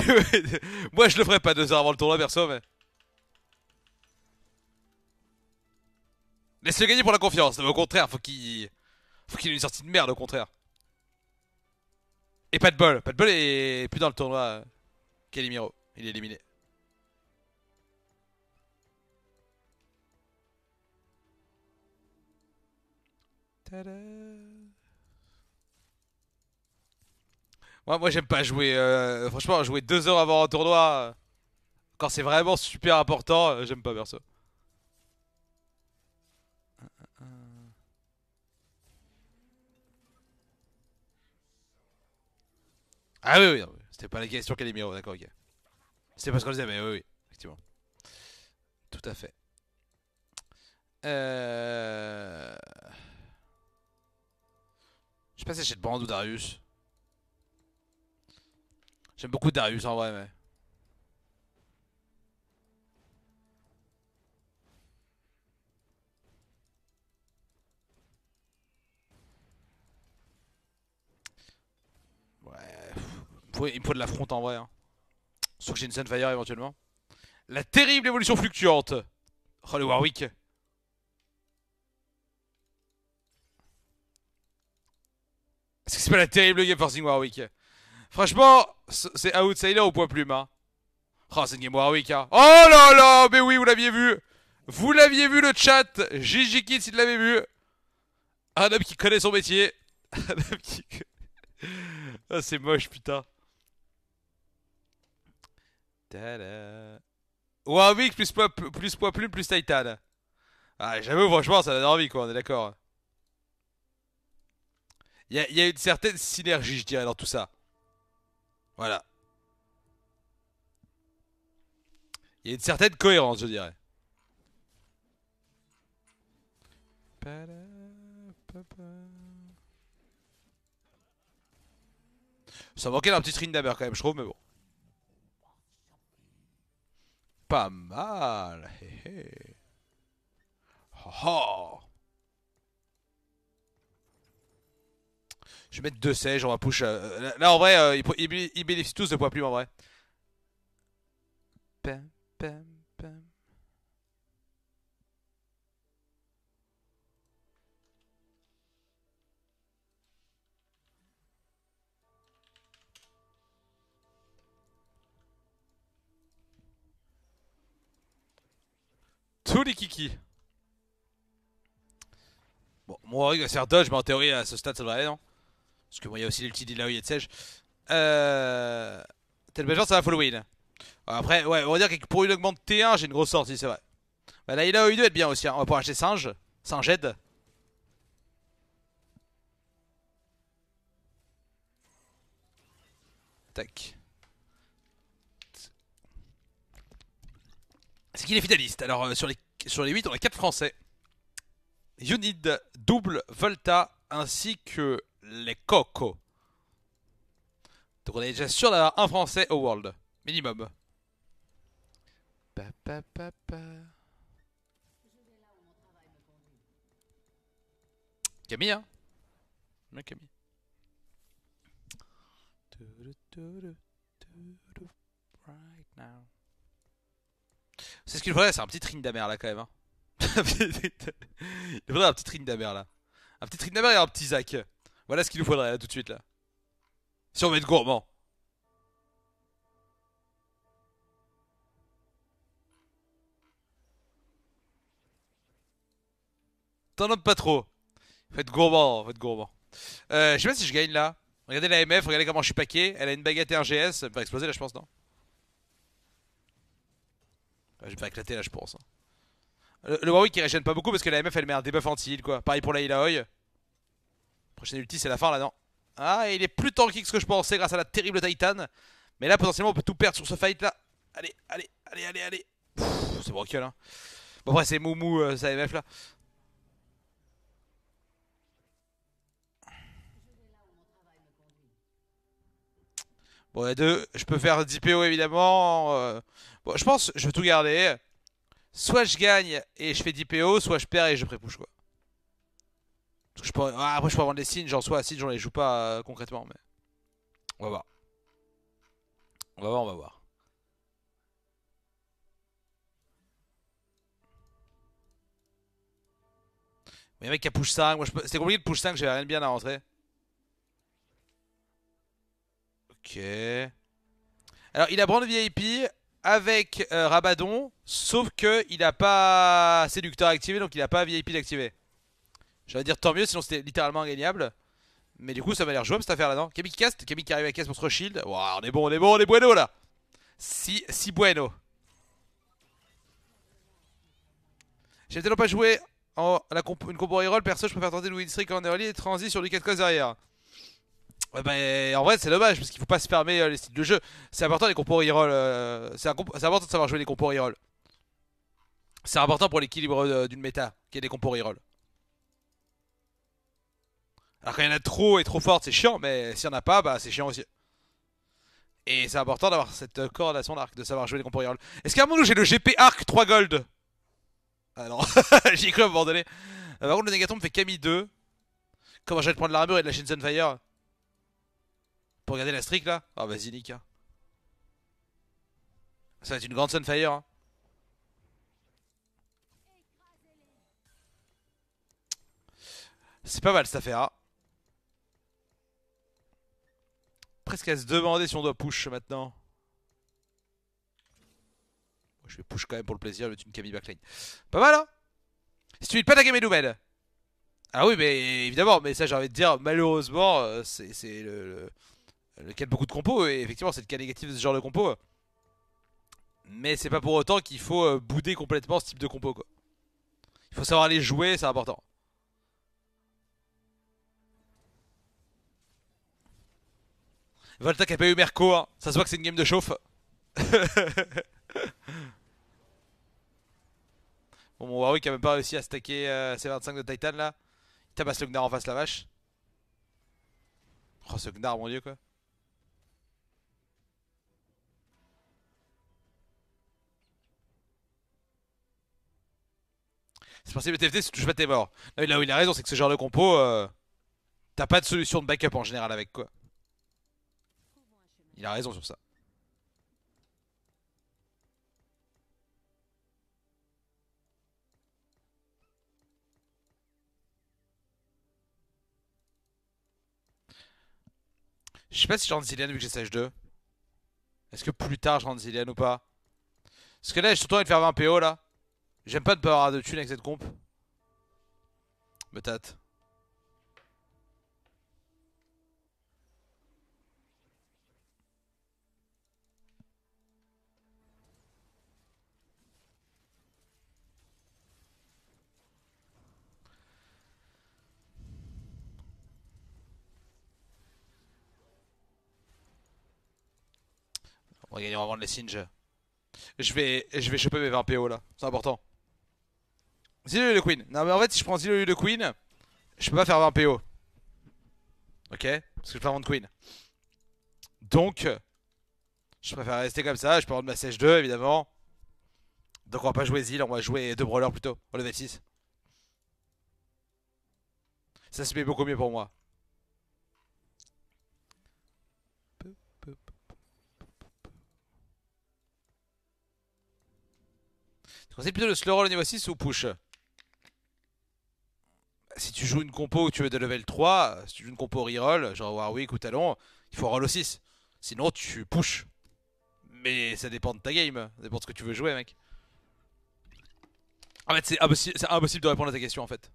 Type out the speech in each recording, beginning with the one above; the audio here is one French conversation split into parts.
moi je le ferai pas deux heures avant le tournoi perso mais. Laisse-le gagner pour la confiance, au contraire, faut qu'il. Faut qu'il ait une sortie de merde au contraire. Et pas de bol, pas de bol et plus dans le tournoi. Euh, Calimiro, il est éliminé. Tadam. Moi, moi j'aime pas jouer. Euh, franchement, jouer deux heures avant un tournoi, quand c'est vraiment super important, euh, j'aime pas perso. Ah oui, oui, c'était pas la question qu'elle est d'accord, ok. C'était parce qu'on disait, mais oui, oui, effectivement. Tout à fait. Euh... Je sais pas si de Brand ou Darius. J'aime beaucoup Darius en vrai, mais. Ouais, il me faut de la fronte en vrai. Hein. Sauf que j'ai une Sunfire éventuellement. La terrible évolution fluctuante. Oh le Warwick. Est-ce que c'est pas la terrible Game Forcing Warwick Franchement, c'est outsider au poids plume. Hein. Oh, c'est une game Warwick. Hein. Oh là là, mais oui, vous l'aviez vu. Vous l'aviez vu le chat. Gigi s'il il l'avait vu. Un homme qui connaît son métier. Un homme qui... ah, c'est moche, putain. Tada. Warwick plus poids, plus plume plus Titan. Ah, j'avoue, franchement, ça donne envie, quoi, on est d'accord. Il y, a une certaine synergie, je dirais, dans tout ça. Voilà. Il y a une certaine cohérence, je dirais. Ça manquait d'un petit Rindaber quand même, je trouve, mais bon. Pas mal. Hey, hey. Je vais mettre deux sèches, on va push. Euh, là, en vrai, euh, ils, bénéficient tous de poids plus en vrai. Tous les kikis. Bon, mon il va faire dodge, mais en théorie à ce stade ça devrait aller, non parce que bon, il y a aussi les petits Dilaoui de Telle Euh... chance ça va full win. Euh, après, ouais, on va dire que pour une augmente T1, j'ai une grosse sortie, c'est vrai. Bah là, il a eu 2 être bien aussi. Hein. On va pouvoir acheter Singe. Singe aide. Tac. C'est qu'il est finaliste. Alors, euh, sur, les, sur les 8, on a 4 Français. Unid, Double, Volta, ainsi que les cocos Donc on est déjà sûr d'avoir un français au World. Minimum. Camille, hein Camille. C'est ce qu'il faudrait, c'est un petit ring d'amer là quand même. Hein. Il faudrait un petit ring d'amer là. Un petit ring d'amer et un petit Zach. Voilà ce qu'il nous faudrait là, tout de suite là. Si on veut être gourmand. T'en pas trop. Faites gourmand, faites gourmand. Euh, je sais pas si je gagne là. Regardez la MF, regardez comment je suis paqué. Elle a une baguette et un GS. Elle va exploser là, je pense, non Je vais pas éclater là, je pense. Hein. Le, Warwick il régène pas beaucoup parce que la MF elle met un debuff anti-heal quoi. Pareil pour la Ilaoi. Prochaine ulti, c'est la fin là, non Ah, il est plus tanky que ce que je pensais grâce à la terrible Titan. Mais là, potentiellement, on peut tout perdre sur ce fight là. Allez, allez, allez, allez, allez. C'est brocal, hein. Bon, après, c'est Moumou, ça euh, MF là. Bon, a deux. Je peux faire 10 PO évidemment. Euh, bon, je pense, je vais tout garder. Soit je gagne et je fais 10 PO, soit je perds et je pré quoi. Je peux... ah, après, je peux avoir des signes, genre soit j'en les joue pas euh, concrètement. Mais... On va voir. On va voir, on va voir. Mais mec, il a push 5. Moi, je peux... C'était compliqué de push 5, j'ai rien de bien à rentrer. Ok. Alors, il a brand VIP avec euh, Rabadon, sauf que il a pas séducteur activé, donc il a pas VIP d'activé. J'allais dire tant mieux, sinon c'était littéralement ingagnable Mais du coup, ça m'a l'air jouable cette affaire là, non Camille qui casse, Kami qui arrive avec la caisse shield on est bon, on est bon, on est bueno là Si, si bueno. J'ai tellement pas joué en la une compo reroll, perso je préfère tenter win streak en early et transi sur du 4 cos derrière. Ouais ben, en vrai c'est dommage parce qu'il faut pas se fermer euh, les styles de jeu. C'est important les compos reroll, euh, c'est important de savoir jouer les compo reroll. C'est important pour l'équilibre euh, d'une méta qu'il y ait des compos reroll. Alors quand il y en a trop et trop forte, c'est chiant, mais si n'y en a pas, bah c'est chiant aussi. Et c'est important d'avoir cette corde à son arc, de savoir jouer les compos Est-ce qu'à un moment j'ai le GP arc 3 gold Ah non, j'y cru à un donné. Euh, par contre, le négatron fait Camille 2. Comment te prendre l'armure et de la chaîne Sunfire Pour garder la streak là oh, vas-y, Nika, hein. Ça va être une grande Sunfire. Hein. C'est pas mal cette affaire. Hein. presque à se demander si on doit push maintenant. Je vais push quand même pour le plaisir, je une Camille backline. Pas mal hein Si tu ne pas ta game nouvelle. Ah oui, mais évidemment, mais ça j'ai envie de dire, malheureusement, euh, c'est le, cas de beaucoup de compos, et effectivement c'est le cas négatif de ce genre de compo. Mais c'est pas pour autant qu'il faut euh, bouder complètement ce type de compo quoi. Il faut savoir aller jouer, c'est important. Volta qui a pas eu Merco, hein. ça se voit que c'est une game de chauffe. bon, mon Warwick a même pas réussi à stacker euh, c 25 de Titan là. Il tabasse le Gnar en face, la vache. Oh, ce Gnar, mon dieu, quoi. C'est possible le TFT, si tu touches pas, t'es morts Là où il a raison, c'est que ce genre de compo, euh, t'as pas de solution de backup en général avec quoi. Il a raison sur ça. Je sais pas si je rentre Zilean vu que j'ai SH2. Est-ce que plus tard je rentre Zilean ou pas Parce que là, j'ai surtout envie de faire 20 PO là. J'aime pas de pas avoir de thunes avec cette comp. Me tâte. gagner on va les singes. Je vais, je vais choper mes 20 PO là, c'est important. lieu de Queen. Non mais en fait, si je prends lieu de Queen, je peux pas faire 20 PO. Ok Parce que je peux pas vendre Queen. Donc, je préfère rester comme ça. Je peux rendre ma sèche 2 évidemment. Donc on va pas jouer Zil, on va jouer deux brawlers plutôt, au level 6. Ça se met beaucoup mieux pour moi. C'est plutôt le slow roll au niveau 6 ou push Si tu joues une compo où tu veux de level 3, si tu joues une compo reroll, genre Warwick ou Talon, il faut roll au 6. Sinon tu push. Mais ça dépend de ta game, ça dépend de ce que tu veux jouer mec. En fait c'est impossible, de répondre à ta question en fait.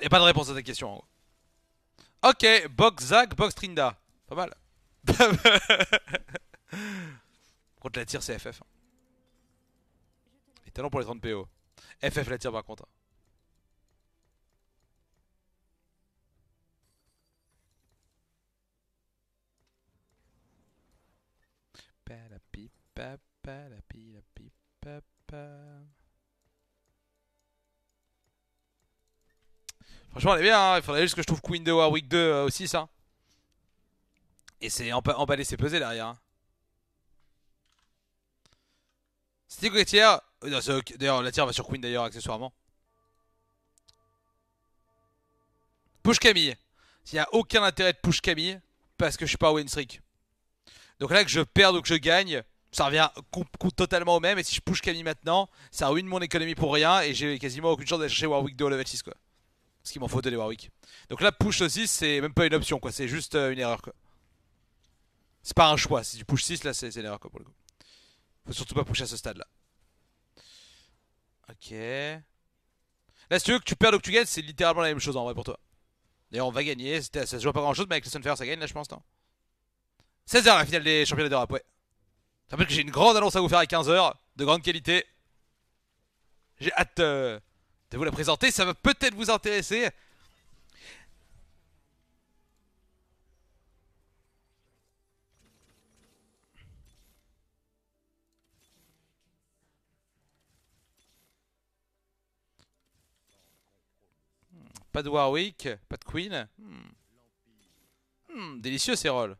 Il a pas de réponse à ta question Ok, box Zag, box Trinda. Pas mal. Contre la tire c'est FF. Les talent pour les 30 PO. FF la tire par contre. Franchement elle est bien, hein. il faudrait juste que je trouve Queen de Week 2 euh, aussi ça. Et c'est emballé, c'est pesé derrière. Hein. C'était tiers, euh, D'ailleurs, la tire va sur Queen, d'ailleurs, accessoirement. Push Camille. Il n'y a aucun intérêt de push Camille parce que je suis pas win streak. Donc là, que je perde ou que je gagne, ça revient totalement au même. Et si je push Camille maintenant, ça ruine mon économie pour rien. Et j'ai quasiment aucune chance d'aller chercher Warwick 2 au level 6 quoi. Parce qu'il m'en faut de les Warwick. Donc là, push 6, c'est même pas une option quoi. C'est juste euh, une erreur quoi. C'est pas un choix. Si tu push 6, là, c'est une erreur quoi pour le coup. Faut surtout pas pousser à ce stade-là. Ok. Là, si tu veux que tu perdes ou que tu gagnes, c'est littéralement la même chose en vrai pour toi. D'ailleurs, on va gagner. Ça se joue pas grand chose, mais avec le Sunfire, ça gagne là, je pense, 16h la finale des championnats d'Europe, ouais. veut dire que j'ai une grande annonce à vous faire à 15h, de grande qualité. J'ai hâte euh, de vous la présenter, ça va peut-être vous intéresser. Pas de Warwick, pas de Queen. Hmm. Hmm, délicieux ces rôles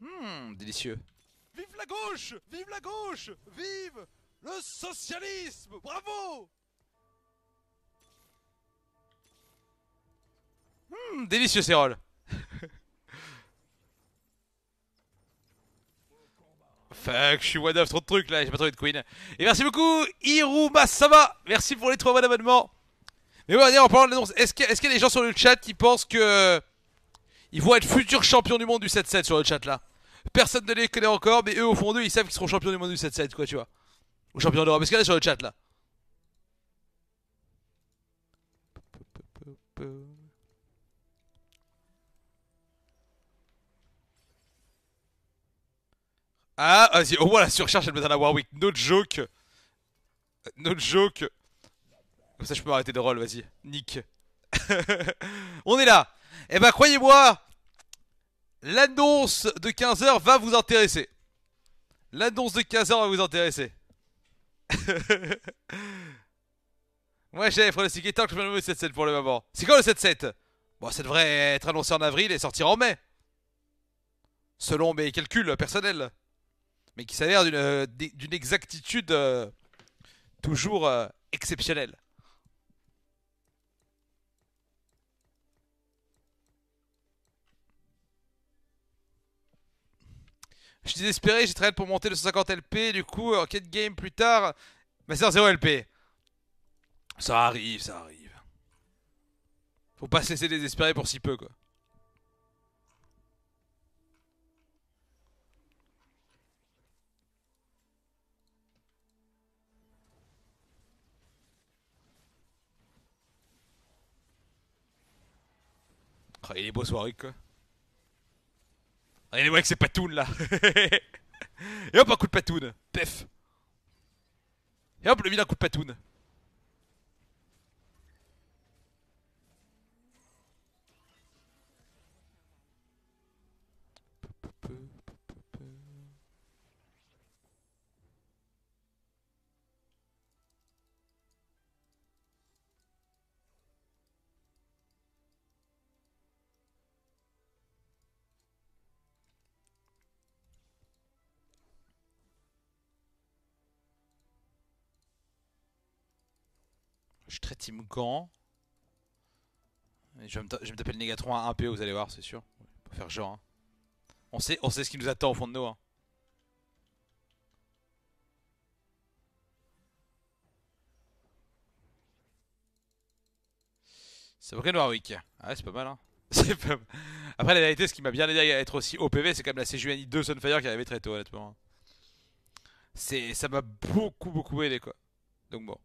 hmm. délicieux. Vive la gauche Vive la gauche Vive le socialisme Bravo Délicieux ces rôles Fuck, je suis one of trop de trucs là, j'ai pas trouvé de queen. Et merci beaucoup, Hiruma Merci pour les 3 mois d'abonnement. Mais dire en parlant de l'annonce, est-ce qu'il y, a des gens sur le chat qui pensent que. Euh, ils vont être futurs champions du monde du 7-7 sur le chat là Personne ne les connaît encore, mais eux au fond d'eux ils savent qu'ils seront champions du monde du 7-7 quoi, tu vois. Ou champions d'Europe. Est-ce qu'il y en a sur le chat là Ah, vas-y, au moins la surcharge, elle me donne à Warwick. No joke. No joke. Comme ça, je peux m'arrêter de roll, vas-y. Nick. On est là. Eh ben, croyez-moi, l'annonce de 15h va vous intéresser. L'annonce de 15h va vous intéresser. Moi, ouais, j'avais pronostiqué tant que je me le 7-7 pour le moment. C'est quoi le 7-7 Bon, ça devrait être annoncé en avril et sortir en mai. Selon mes calculs personnels mais qui s'avère d'une euh, exactitude euh, toujours euh, exceptionnelle. Je suis désespéré, j'ai travaillé pour monter le 150 LP, du coup, en quête game plus tard, ma sœur 0 LP. Ça arrive, ça arrive. Faut pas cesser laisser désespérer pour si peu, quoi. Ah, il est beau soiré quoi. Ah, est ouais que c'est Patoun là Et hop un coup de patoune Pef Et hop le un coup de patoune Je traite très team Gant. Je vais, me taper le Négatron à 1 p vous allez voir, c'est sûr. Pour faire genre. Hein. On, sait, on sait ce qui nous attend au fond de nous. Hein. C'est vrai Warwick. Ah ouais, c'est pas mal hein. Après la vérité, ce qui m'a bien aidé à être aussi OPV, c'est quand même la CJUNI 2 Sunfire qui arrivé très tôt honnêtement. Hein. C'est, ça m'a beaucoup beaucoup aidé quoi. Donc bon.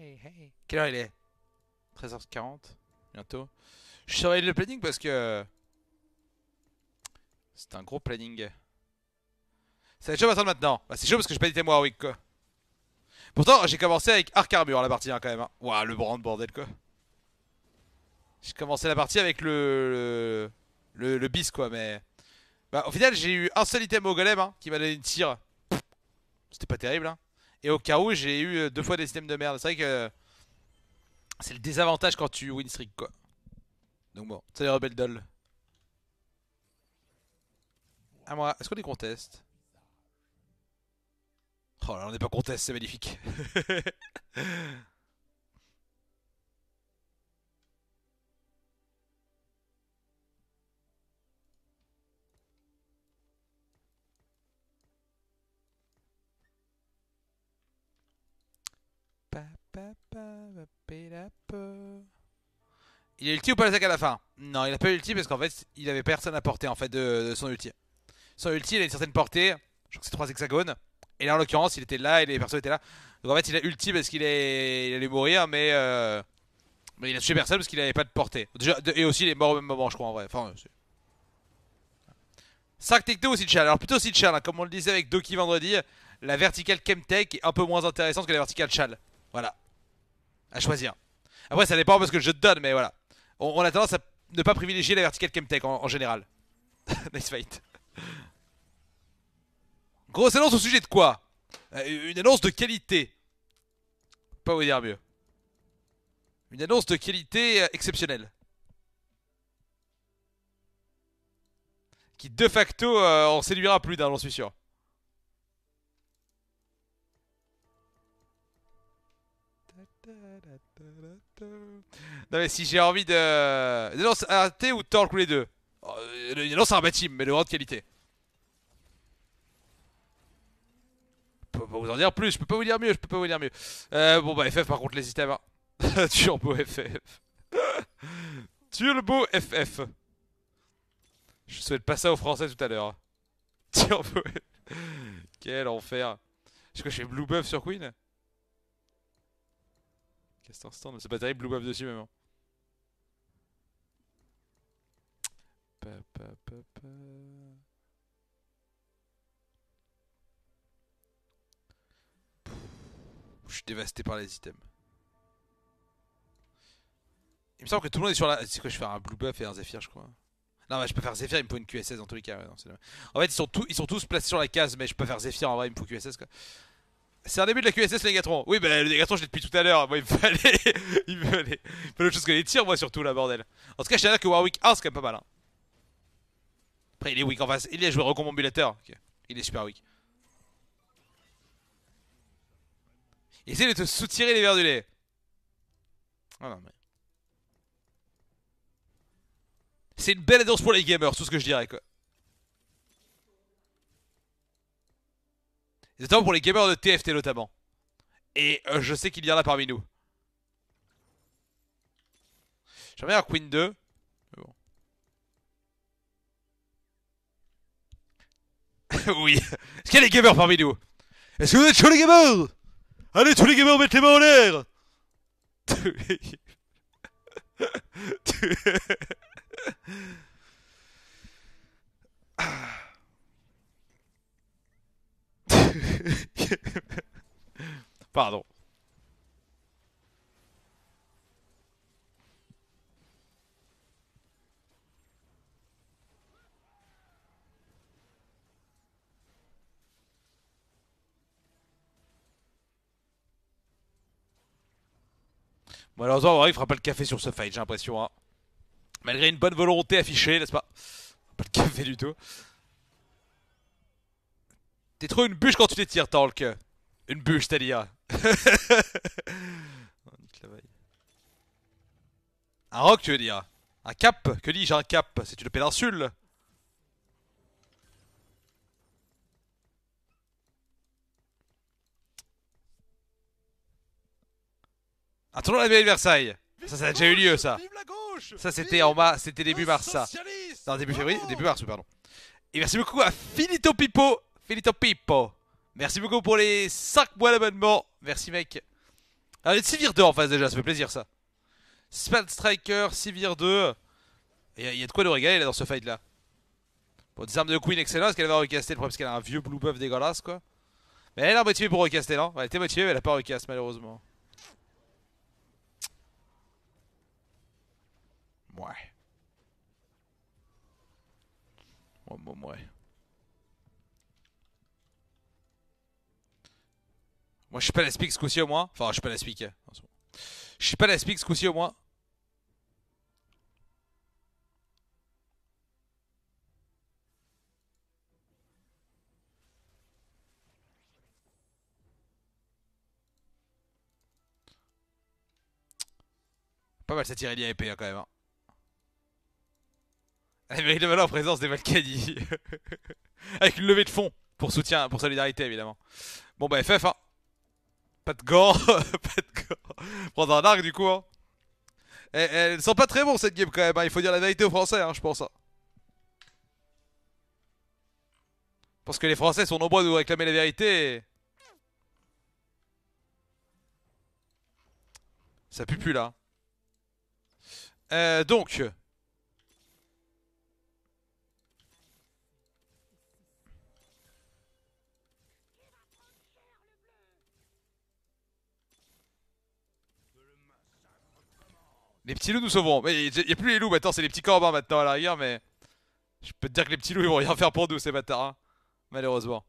hey, hey. Quelle heure il est 13h40, bientôt. Je surveille le planning parce que... C'est un gros planning. Ça va être chaud maintenant. Bah, c'est chaud parce que j'ai pas dit moi oui quoi. Pourtant, j'ai commencé avec Arc Armure la partie quand même. Hein. le brand bordel quoi. J'ai commencé la partie avec le... Le, bis quoi, mais... Bah, au final, j'ai eu un seul item au golem hein, qui m'a donné une tire. C'était pas terrible hein. Et au cas où, j'ai eu euh, deux fois des systèmes de merde. C'est vrai que c'est le désavantage quand tu win streak quoi. Donc bon, salut les rebelles doll. À moi, est-ce qu'on est conteste Oh là, on n'est pas conteste, c'est magnifique. Il a ulti ou pas le sac à la fin Non, il a pas ulti parce qu'en fait, il avait personne à porter en fait de, son ulti. Son ulti, il a une certaine portée, je crois que c'est 3 hexagones. Et là, en l'occurrence, il était là et les personnes étaient là. Donc en fait, il a ulti parce qu'il est... allait mourir, mais, euh, mais il a tué personne parce qu'il avait pas de portée. Et aussi, il est mort au même moment, je crois, en vrai. Enfin, 5 Tech ou Sitchal Alors plutôt Sitchal, hein. comme on le disait avec Doki vendredi, la verticale Chemtech est un peu moins intéressante que la verticale Chal. Voilà à choisir. Après, ça dépend parce que je te donne, mais voilà. On, a tendance à ne pas privilégier la verticale Chemtech en, général. nice fight. Grosse annonce au sujet de quoi euh, Une annonce de qualité. Pas vous dire mieux. Une annonce de qualité euh, exceptionnelle. Qui de facto on euh, en séduira plus d'un, j'en suis sûr. Non mais si j'ai envie de... de lance un ou Torque ou les deux euh, Il lance un bâtiment mais de grande qualité. Je peux pas vous en dire plus, je peux pas vous dire mieux, je peux pas vous dire mieux. Euh, bon bah FF par contre les items. Turbo FF. Turbo FF. Je souhaite pas ça aux français tout à l'heure. Hein. Turbo Quel enfer. Est-ce que je fais Blue Buff sur Queen c'est pas terrible, Blue Buff dessus même. Hein. Je suis dévasté par les items. Il me semble que tout le monde est sur la... C'est quoi, je vais faire un Blue Buff et un Zephyr, je crois. Non, mais je peux faire Zephyr, il me faut une QSS dans tous les cas. en fait, ils sont, tous, ils sont tous placés sur la case, mais je peux faire Zephyr en vrai, il me faut QSS quoi. C'est un début de la QSS, les gâtrons. Oui, bah, ben, le gâtrons, je l'ai depuis tout à l'heure. Moi, il me fallait. il me fallait. Il autre chose que les tirs, moi, surtout, là, bordel. En tout cas, je tiens à que Warwick 1, c'est quand même pas mal. Hein. Après, il est weak en face. Il est joué recombambulateur. Okay. Il est super weak. Essaye de te soutirer les verres du lait. Oh non, mais. C'est une belle annonce pour les gamers, tout ce que je dirais, quoi. C'est notamment pour les gamers de TFT notamment. Et euh, je sais qu'il y en a parmi nous. J'aimerais un Queen 2. oui. Est-ce qu'il y a des gamers parmi nous Est-ce que vous êtes tous les gamers Allez tous les gamers mettez les mains en l'air Pardon. Bon Malheureusement, il fera pas le café sur ce fight, j'ai l'impression. Hein. Malgré une bonne volonté affichée, n'est-ce pas Pas le café du tout. T'es trop une bûche quand tu t'étires, Talk. Une bûche, Talia. Oh, un roc, tu veux dire Un cap Que dis-je, un cap C'est une péninsule Un tournoi la ville de Versailles. Ça, ça a déjà eu lieu, ça. Ça, c'était en mars, c'était début mars, ça. Non, début février, début mars, pardon. Et merci beaucoup à Finito Pipo Finito Pippo. Merci beaucoup pour les 5 mois d'abonnement. Merci, mec. Allez, de Sivir 2 en face déjà, ça fait plaisir ça. Spell Striker, Sivir 2. Euh, il y, a de quoi nous régaler là dans ce fight là. Bon, des armes de Queen, excellent. ce qu'elle va recaster Le problème, Parce qu'elle a un vieux blue buff dégueulasse quoi. Mais elle est motivée pour recaster non Elle était motivée, mais elle a pas recast malheureusement. Mouais Mouais mouais Moi, je suis pas la speak ce coup-ci au moins. Enfin, je suis pas la speak. Hein. Je suis pas la speak ce coup-ci au moins. Pas mal cette Irelia épée hein, quand même. Elle est de en présence des Valkani. Avec une levée de fond pour soutien, pour solidarité évidemment. Bon bah FF hein. Pas de gants, pas de gants. Prendre un arc du coup. Hein. Eh, eh, elle sent pas très bon cette game quand même, hein. il faut dire la vérité aux Français, hein, je pense. Hein. Parce que les Français sont nombreux à nous réclamer la vérité. Ça pue plus là. Euh, donc, Les petits loups nous sauveront. Mais il n'y a plus les loups maintenant, c'est les petits corbins maintenant à la mais. Je peux te dire que les petits loups ils vont rien faire pour nous, ces bâtards. Hein Malheureusement.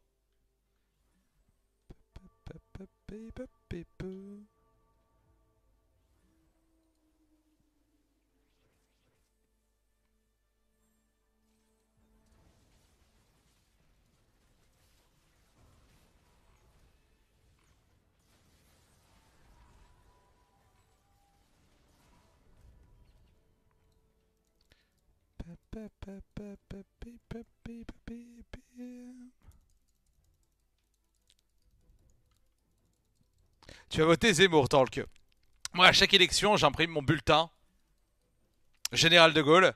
Tu as voter Zemmour, que... Moi, à chaque élection, j'imprime mon bulletin. Général de Gaulle.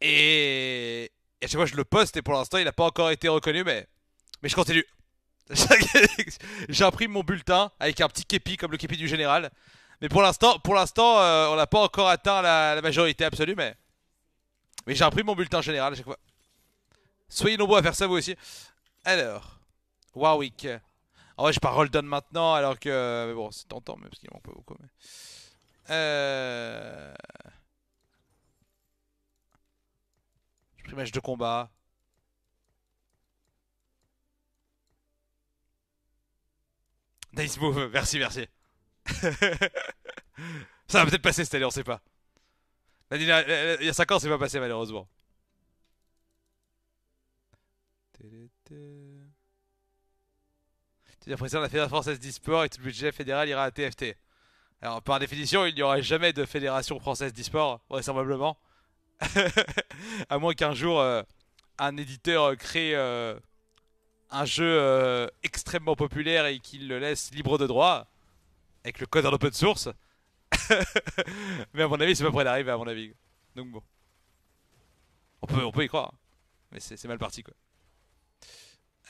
Et... je le poste. Et pour l'instant, il n'a pas encore été reconnu, mais... Mais je continue. J'imprime mon bulletin avec un petit képi, comme le képi du général. Mais pour l'instant, pour l'instant, euh, on n'a pas encore atteint la, la majorité absolue, mais... Mais j'ai repris mon bulletin général à chaque fois. Soyez nombreux à faire ça vous aussi. Alors, Warwick. En ah vrai, je pars Roldan maintenant, alors que. Mais bon, c'est tentant, même parce qu'il manque pas beaucoup. Mais... Euh. J'ai pris match de combat. Nice move, merci, merci. ça va peut-être passer cette année, on sait pas. Il y a 5 ans, c'est pas passé malheureusement. Tu es président de la Fédération française d'e-sport et tout le budget fédéral ira à TFT. Alors, par définition, il n'y aura jamais de Fédération française d'e-sport, vraisemblablement. à moins qu'un jour, euh, un éditeur crée euh, un jeu euh, extrêmement populaire et qu'il le laisse libre de droit, avec le code en open source mais à mon avis, c'est pas prêt d'arriver, à mon avis. Donc bon. On peut, on peut y croire. Hein. Mais c'est mal parti, quoi.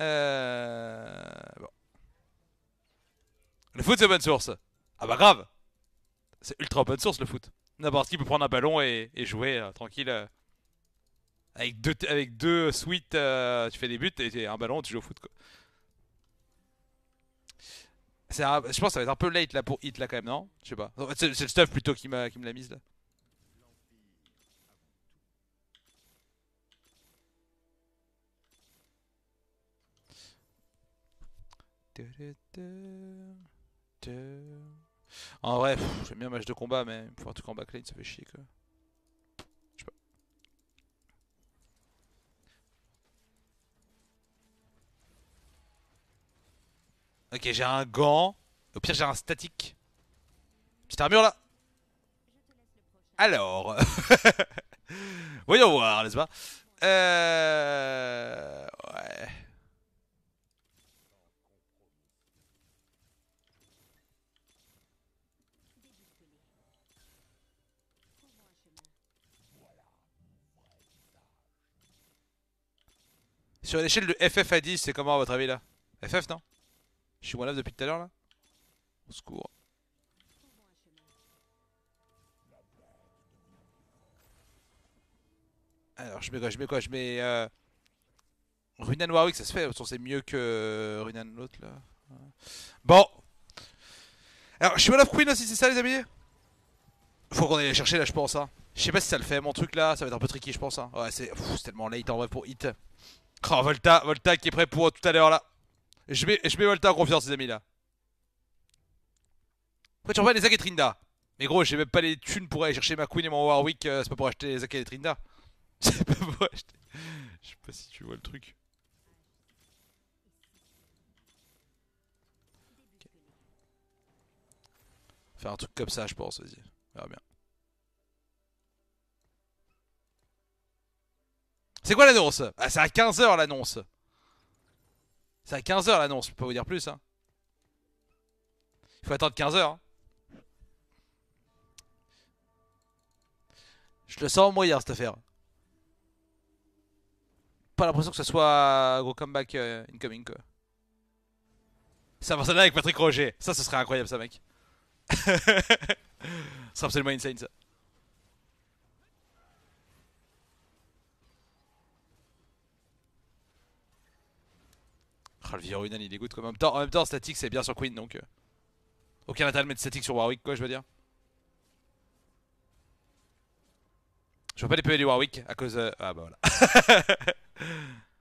Euh, le foot, c'est open source. Ah bah grave C'est ultra open source, le foot. N'importe qui peut prendre un ballon et, jouer euh, tranquille. Euh, avec deux, avec deux suites, tu fais des buts et un ballon, tu joues au foot, quoi. Je pense que ça va être un peu late là pour hit là quand même, non Je sais pas. C'est le stuff plutôt qui, m'a qui me l'a mise là. En vrai, j'aime bien match de combat, mais pour un en backline, ça fait chier quoi. Ok, j'ai un gant. Au pire, j'ai un statique. Petite armure là. Alors. Voyons voir, n'est-ce pas Euh. Ouais. Sur l'échelle de FF à 10, c'est comment à votre avis là FF non je suis one depuis tout à l'heure là Au secours. Alors, je mets quoi Je mets quoi Je mets. Euh... Runan Warwick, ça se fait. C'est mieux que euh, Runan l'autre là. Bon. Alors, je suis one of queen aussi, c'est ça les amis Faut qu'on aille les chercher là, je pense. Hein. Je sais pas si ça le fait. Mon truc là, ça va être un peu tricky, je pense. Hein. Ouais, c'est tellement late en vrai pour hit. Oh, Volta, Volta qui est prêt pour tout à l'heure là. Je mets, Volta en confiance, les amis-là. Pourquoi tu reprends les Zach Trinda. Mais gros, j'ai même pas les thunes pour aller chercher ma Queen et mon Warwick. Euh, c'est pas pour acheter les Zach et Trinda. C'est pas pour acheter. Je sais pas si tu vois le truc. Faire un truc comme ça, je pense. Vas-y, bien. C'est quoi l'annonce Ah, c'est à 15h l'annonce. C'est à 15h l'annonce, je peux pas vous dire plus. Hein. Il faut attendre 15h. Hein. Je le sens moyen cette affaire. Pas l'impression que ce soit un gros comeback euh, incoming quoi. Ça va avec Patrick Roger. Ça, ce serait incroyable ça, mec. ce serait absolument insane ça. Ah, le il dégoûte comme en même temps. En même temps, statique c'est bien sur Queen donc. Euh. Aucun intérêt de mettre statique sur Warwick quoi, je veux dire. Je vois pas les PV du Warwick à cause. Ah bah voilà.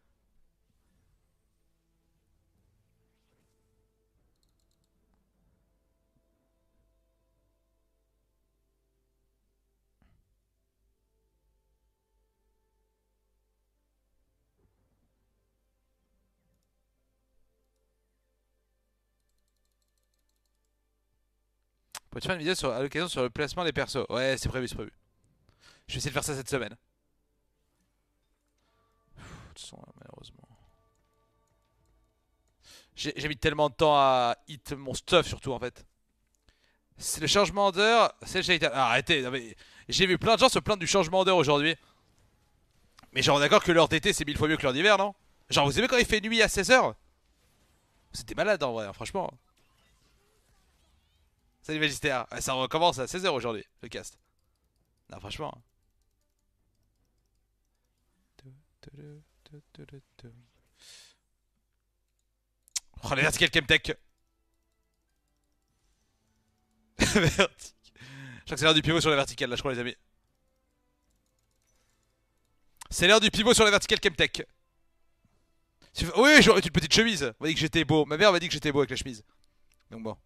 une vidéo à l'occasion sur le placement des persos Ouais, c'est prévu, c'est prévu. Je vais essayer de faire ça cette semaine. J'ai mis tellement de temps à hit mon stuff, surtout en fait. C'est le changement d'heure, c'est le Ah, arrêtez, j'ai vu plein de gens se plaindre du changement d'heure aujourd'hui. Mais genre, d'accord que l'heure d'été c'est mille fois mieux que l'heure d'hiver, non Genre, vous vu quand il fait nuit à 16h C'était malade en vrai, hein, franchement. Salut Magistère. Euh, ça recommence à 16h aujourd'hui, le cast. Non, franchement. Oh, les verticales Chemtech. Je crois que c'est l'heure du pivot sur la verticale, là, je crois, les amis. C'est l'heure du pivot sur la verticale Chemtech. Oui, j'aurais une petite chemise. On m'a que j'étais beau. Ma mère m'a dit que j'étais beau avec la chemise. Donc bon.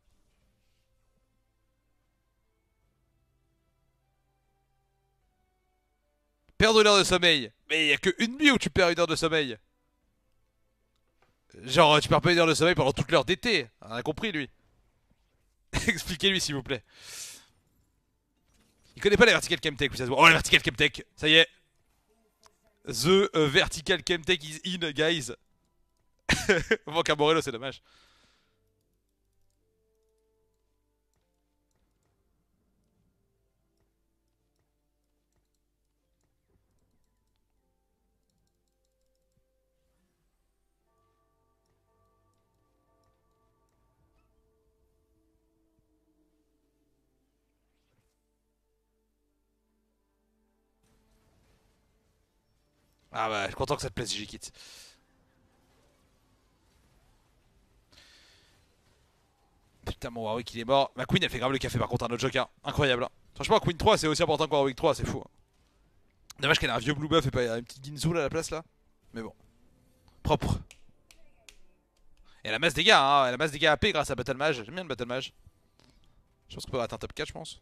perdre une heure de sommeil. Mais il y a une nuit où tu perds une heure de sommeil. Genre, tu perds pas une heure de sommeil pendant toute l'heure d'été. On a compris, lui. Expliquez-lui, s'il vous plaît. Il connaît pas la vertical chemtech, ça Oh, la vertical chemtech, ça y est. The euh, vertical chemtech is in, guys. Manque à Morello, c'est dommage. Ah bah, je suis content que cette te plaise, j'y quitte. Putain, mon Warwick il est mort. Ma Queen elle fait grave le café par contre, un autre joker. Incroyable. Hein. Franchement, Queen 3 c'est aussi important que Warwick 3, c'est fou. Hein. Dommage qu'elle ait un vieux blue buff et pas une petite Ginzoul à la place là. Mais bon. Propre. Et la a masse dégâts, hein. Elle a masse dégâts AP grâce à Battle Mage. J'aime bien le Battle Mage. Je pense qu'on peut un top 4, je pense.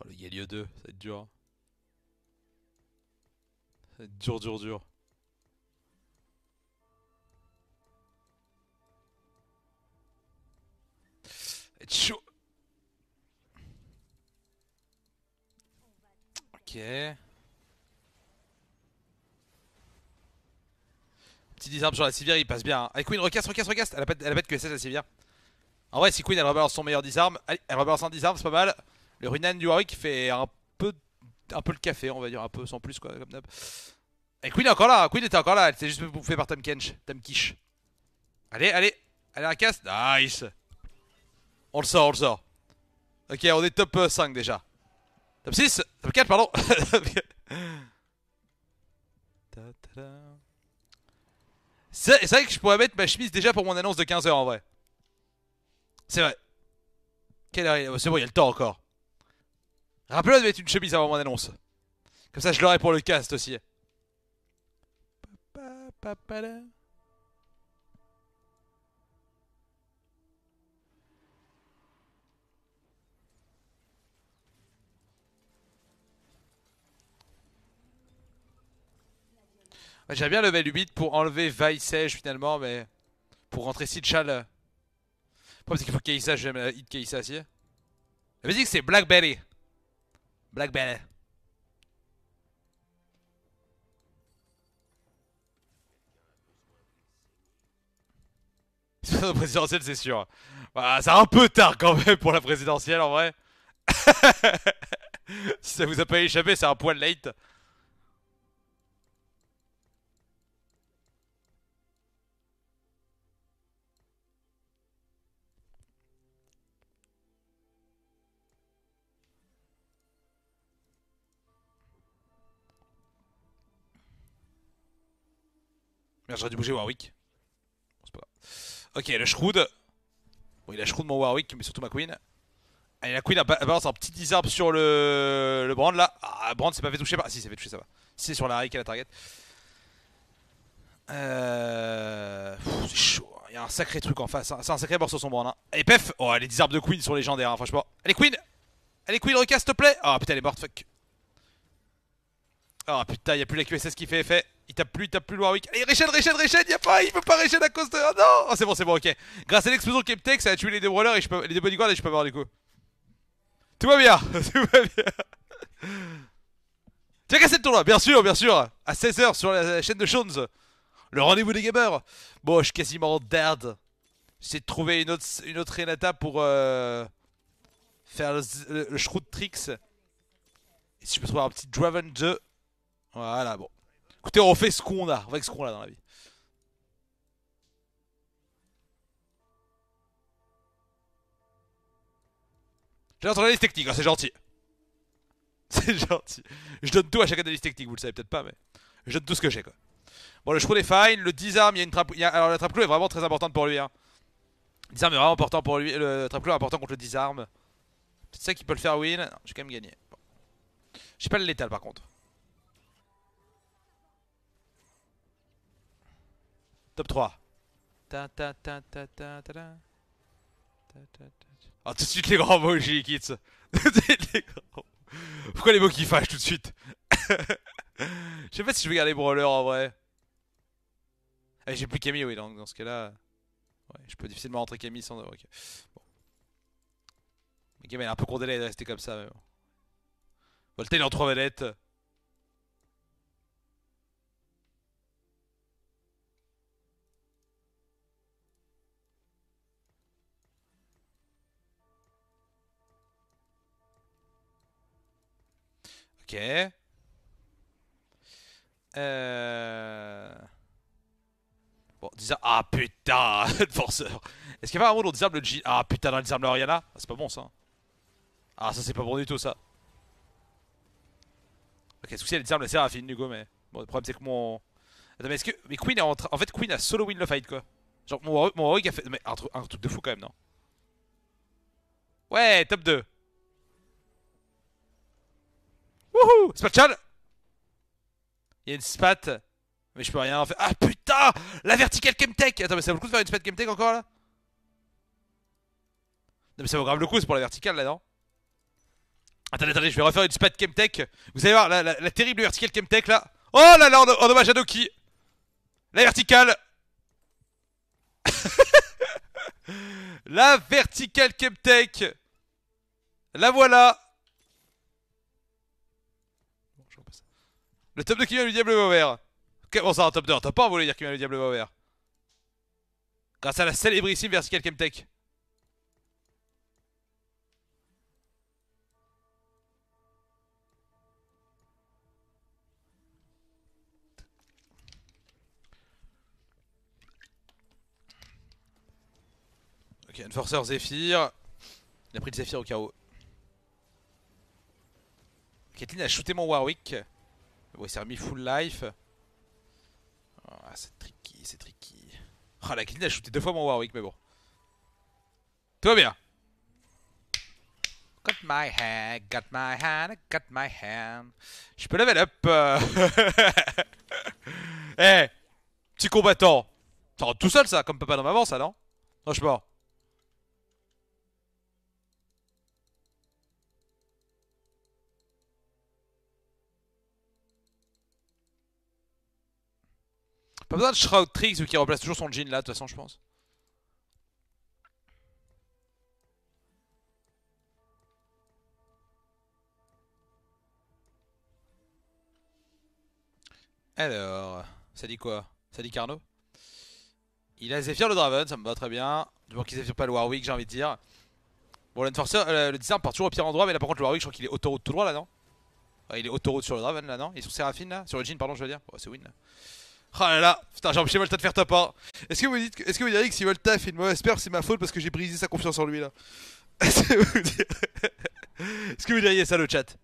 Oh, le lieu 2, ça va être dur. Hein. Ça va être dur, dur, dur. Ça va être chaud. Petit disarme sur la civière, il passe bien. Eh Queen, recasse, recasse, recasse. Elle a pas, elle a pas de QSS la civière. En vrai, si Queen elle rebalance son meilleur disarme, elle rebalance son disarme, c'est pas mal. Le Runan du Warwick fait un peu, un peu le café, on va dire, un peu sans plus quoi, comme d'hab. Et Queen est encore là, Queen était encore là, elle s'est juste bouffée par Tom Kench, Tom Kish. Allez, allez, allez, un cast. nice. On le sort, on le sort. Ok, on est top 5 euh, déjà. Top 6 pardon C'est vrai que je pourrais mettre ma chemise déjà pour mon annonce de 15h en vrai. C'est vrai. Quelle heure C'est bon, il y a le temps encore. Rappelez-moi de mettre une chemise avant mon annonce. Comme ça, je l'aurai pour le cast aussi. Bah, j'aime bien level 8 pour enlever Vaisej finalement, mais pour rentrer Sitchal. Le problème c'est qu'il faut Keïssa, j'aime la hit Keïssa aussi. La musique c'est Blackberry. Blackberry. la présidentielle, c'est sûr. Bah, c'est un peu tard quand même pour la présidentielle en vrai. si ça vous a pas échappé, c'est un poil late. Merde, j'aurais dû bouger Warwick. ok, le Shroud. Bon, il a Shroud mon Warwick, mais surtout ma Queen. Allez, la Queen balance un petit disarbre sur le, le Brand là. Ah, Brand c'est pas fait toucher. Ah, si, c'est fait toucher, ça va. Si, c'est sur la qui à la target. Euh... C'est chaud. Hein. Il y a un sacré truc en face. Hein. C'est un sacré morceau son Brand. Hein. Et pef Oh, les disarbes de Queen sont légendaires, hein, franchement. Allez, Queen Allez, Queen, recasse, s'il te plaît oh, putain, elle est morte, fuck. Oh putain, il a plus la QSS qui fait effet. Il tape plus, il tape plus le Warwick. Allez, rechaîne, rechaîne, rechaîne, il a pas, il peut pas Réchel à cause de. Ah, non oh, C'est bon, c'est bon, ok. Grâce à l'explosion Captex, ça a tué les deux brawlers et je peux... les deux bodyguards et je peux avoir du coup. Tout va bien, tout va bien. Tu as cassé le tournoi, bien sûr, bien sûr. À 16h sur la chaîne de Shones. Le rendez-vous des gamers. Bon, je suis quasiment dead J'essaie de trouver une autre, une autre Renata pour euh, faire le, shroud Shrewd Tricks. Et si je peux trouver un petit Draven 2 voilà, bon. Écoutez, on fait ce qu'on a. On va avec ce qu'on a dans la vie. J'ai notre analyse technique, hein, c'est gentil. C'est gentil. Je donne tout à chaque analyse technique, vous le savez peut-être pas, mais je donne tout ce que j'ai quoi. Bon, le Shroud est fine, le disarm il y a une trappe. Alors, la trappe clou est vraiment très importante pour lui. Hein. Le est vraiment important pour lui. Le trappe clou est important contre le disarm C'est ça qui peut le faire win. J'ai quand même gagné. J'ai pas le létal par contre. Top 3. Ta Ah, tout de suite les grands mots, j'ai Pourquoi les mots qui fâchent tout de suite Je sais pas si je vais garder Brawler en vrai. Ah, j'ai plus Camille, oui, donc dans ce cas-là. Ouais, je peux difficilement rentrer Camille sans. Ok. Bon. Mais Camille, est un peu délai de rester comme ça. Mais bon. Voltaire, trois est manettes. Ok. Euh... Bon, disable... Ah putain Forceur Est-ce qu'il y a pas un mot dans disable G... Ah putain, dans le disable Oriana ah, C'est pas bon ça. Ah ça c'est pas bon du tout ça. Ok, souci elle disable la du Hugo mais... Bon le problème c'est que mon... Attends mais est-ce que... Mais Queen est en train... En fait Queen a solo win le fight quoi. Genre mon, mon a fait... Mais un truc de fou quand même non Ouais, top 2 SPATCHAN Spatchal! Il y a une spat. Mais je peux rien en faire. Ah putain! La verticale Chemtech! Attends, mais ça vaut le coup de faire une spat Chemtech encore là? Non, mais ça vaut grave le coup, c'est pour la verticale là, non? Attendez, attendez, je vais refaire une spat Chemtech. Vous allez voir, la, terrible verticale Chemtech là. Oh là là, en, hommage à Doki! La verticale! la verticale Chemtech! La voilà! Le top 2 qui vient, du diable va ouvert. bon, ça, un top 2. T'as pas voulu dire qui vient, du diable va vert Grâce à la célébrissime versical Chemtech. Ok, Enforcer Zephyr. Il a pris le Zephyr au chaos Kathleen a shooté mon Warwick. Bon, il s'est remis full life. Ah, c'est tricky, c'est tricky. Ah, oh, la clean a shooté deux fois mon Warwick, mais bon. Tout va bien. Got my hand, got my hand, got my hand. Je peux level up. Eh, hey, petit combattant. Ça rentre tout seul, ça, comme papa dans ma ma ça, non Non, je pas. a besoin de Shroud Tricks qui remplace toujours son jean là, de toute façon, je pense. Alors, ça dit quoi Ça dit Carnot Il a Zephyr le Draven, ça me va très bien. Du moins qu'il Zephyr pas le Warwick, j'ai envie de dire. Bon, euh, le design part toujours au pire endroit, mais là par contre, le Warwick, je crois qu'il est autoroute tout droit là, non Il est autoroute sur le Draven là, non Il est sur Seraphine là Sur le Jean, pardon, je veux dire. Oh, c'est win là. Oh là là, putain, j'ai empêché Volta de faire top 1. Est-ce que vous dites, est-ce que vous diriez que si Volta fait une mauvaise perf, c'est ma faute parce que j'ai brisé sa confiance en lui là Est-ce que vous diriez ça le chat